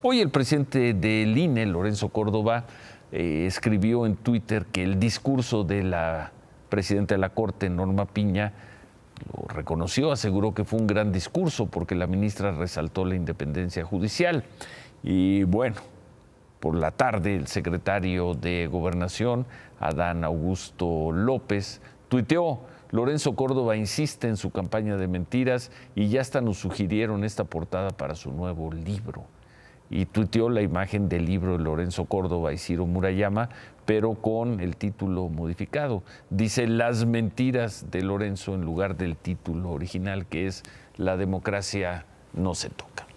Hoy el presidente del INE, Lorenzo Córdoba, eh, escribió en Twitter que el discurso de la presidenta de la Corte, Norma Piña, lo reconoció, aseguró que fue un gran discurso porque la ministra resaltó la independencia judicial. Y bueno, por la tarde el secretario de Gobernación, Adán Augusto López, tuiteó, Lorenzo Córdoba insiste en su campaña de mentiras y ya hasta nos sugirieron esta portada para su nuevo libro y tuiteó la imagen del libro de Lorenzo Córdoba y Ciro Murayama, pero con el título modificado. Dice Las mentiras de Lorenzo en lugar del título original, que es La democracia no se toca.